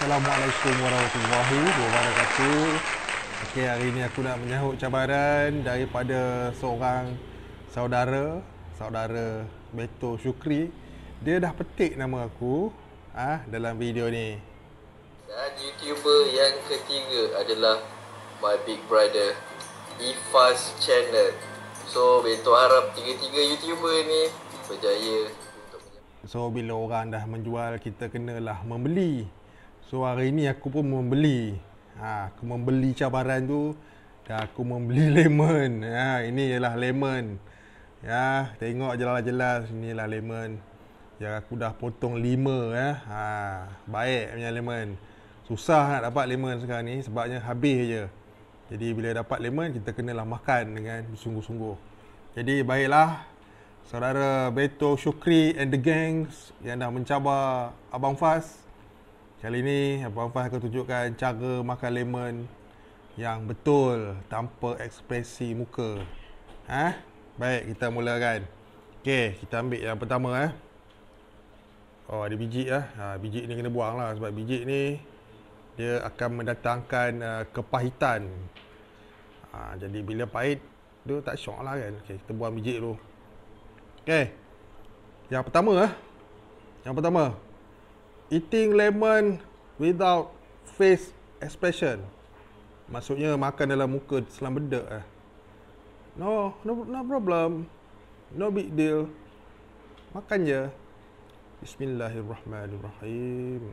Assalamualaikum warahmatullahi wabarakatuh. Okey, hari ini aku nak menyahut cabaran daripada seorang saudara, saudara Beto Syukri. Dia dah petik nama aku ah ha, dalam video ni. Dan YouTuber yang ketiga adalah my big brother Ifas Channel. So, Beto harap tiga-tiga YouTuber ni berjaya. So, bila orang dah menjual, kita kenalah membeli. So hari ni aku pun membeli ha, Aku membeli cabaran tu Dan aku membeli lemon ha, Ini ialah lemon ya, Tengok jelas-jelas ialah lemon Yang aku dah potong lima. ya. ha, Baik punya lemon Susah nak dapat lemon sekarang ni Sebabnya habis je Jadi bila dapat lemon Kita kenalah makan dengan sungguh-sungguh Jadi baiklah Saudara Beto Syukri and the gangs Yang dah mencabar Abang Fas Abang Fas Kali ini Abang-abang akan tunjukkan cara makan lemon yang betul tanpa ekspresi muka. Ha? Baik, kita mulakan. Okey, kita ambil yang pertama eh. Oh, ada biji ah. Ha, biji ni kena buanglah sebab biji ni dia akan mendatangkan uh, kepahitan. Ha, jadi bila pahit dia tak syok lah kan. Okey, kita buang biji tu. Okey. Yang pertama eh. Yang pertama eating lemon without face expression. Maksudnya makan dalam muka selam benda, eh. No, no, no problem. No big deal. Makan je. Bismillahirrahmanirrahim.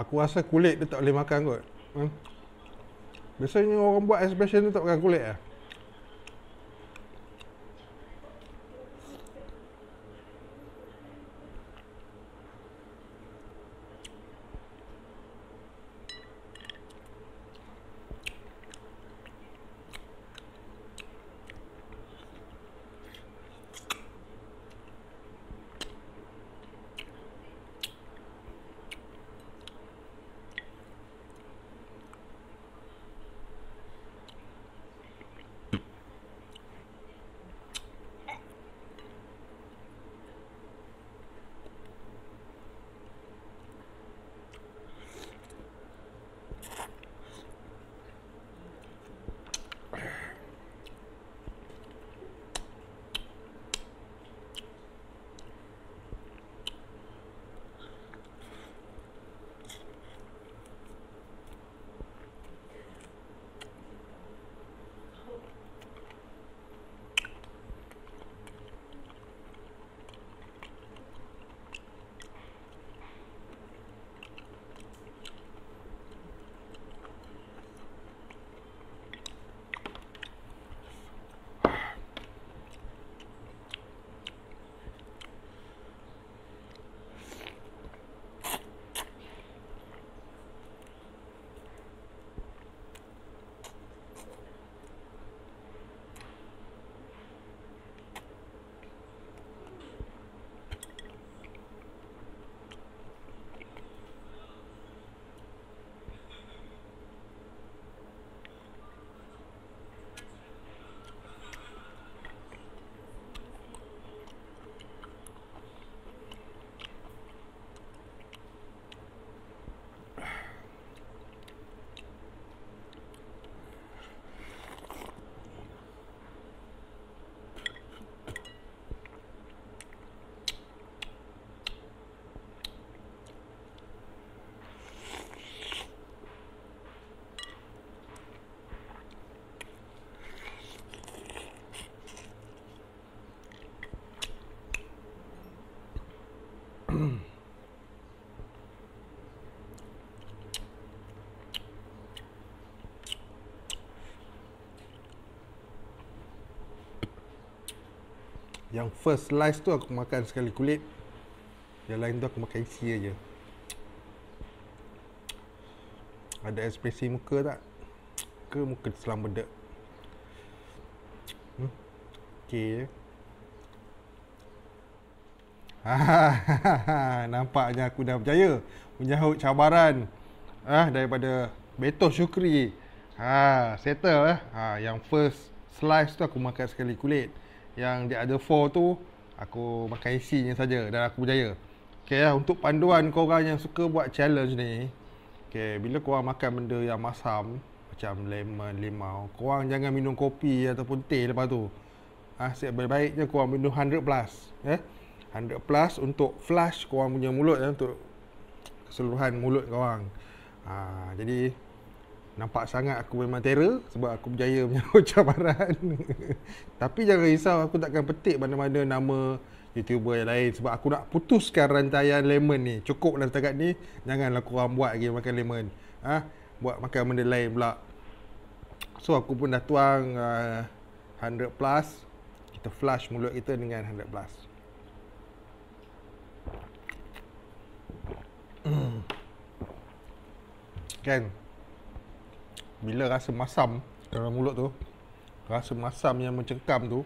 aku rasa kulit dia tak boleh makan kot. Hmm? Biasanya orang buat expression tu tak makan kulit lah. Yang first slice tu aku makan sekali kulit Yang lain tu aku makan isi aja. Ada ekspresi muka tak? Ke muka selam bedak? Hmm? Okay. Nampaknya aku dah berjaya menjauh cabaran ah daripada Beto Syukri. Ah settle eh. Ah yang first slice tu aku makan sekali kulit yang dia ada 4 tu aku pakai isinya saja dan aku berjaya. Okey lah, untuk panduan korang yang suka buat challenge ni. Okey, bila korang makan benda yang masam macam lemon, limau, kau korang jangan minum kopi ataupun teh lepas tu. Ah, ha, baik baiknya korang minum 100 plus, ya. Eh? 100 plus untuk flush korang punya mulut ya eh, untuk keseluruhan mulut kau korang. Ha, jadi nampak sangat aku memang terror sebab aku berjaya punya ucapan tapi jangan risau aku takkan petik mana-mana nama youtuber yang lain sebab aku nak putuskan rantaian lemon ni cukup lah setakat ni janganlah korang buat lagi makan lemon ha? buat makan benda lain pula so aku pun dah tuang uh, 100 plus kita flush mulut kita dengan 100 plus hmm. kan bila rasa masam dalam mulut tu rasa masam yang mencekam tu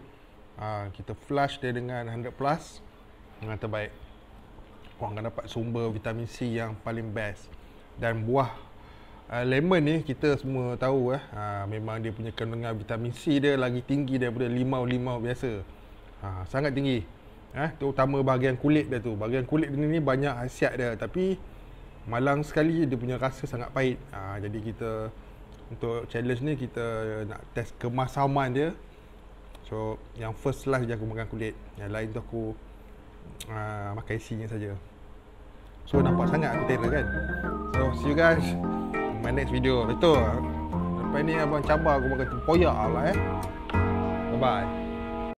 ha, kita flush dia dengan 100 plus dengan terbaik kau akan dapat sumber vitamin C yang paling best dan buah uh, lemon ni kita semua tahu eh ha, memang dia punya kandungan vitamin C dia lagi tinggi daripada limau-limau biasa ha, sangat tinggi eh ha, terutama bahagian kulit dia tu bahagian kulit dia ni banyak khasiat dia tapi malang sekali dia punya rasa sangat pahit ha, jadi kita untuk challenge ni kita nak test kemasaman dia so yang first slice je aku makan kulit yang lain tu aku uh, makan isinya saja so nampak sangat entail lah kan so see you guys in my next video betul lepas ni abang cabar aku makan tempoyak lah eh bye bye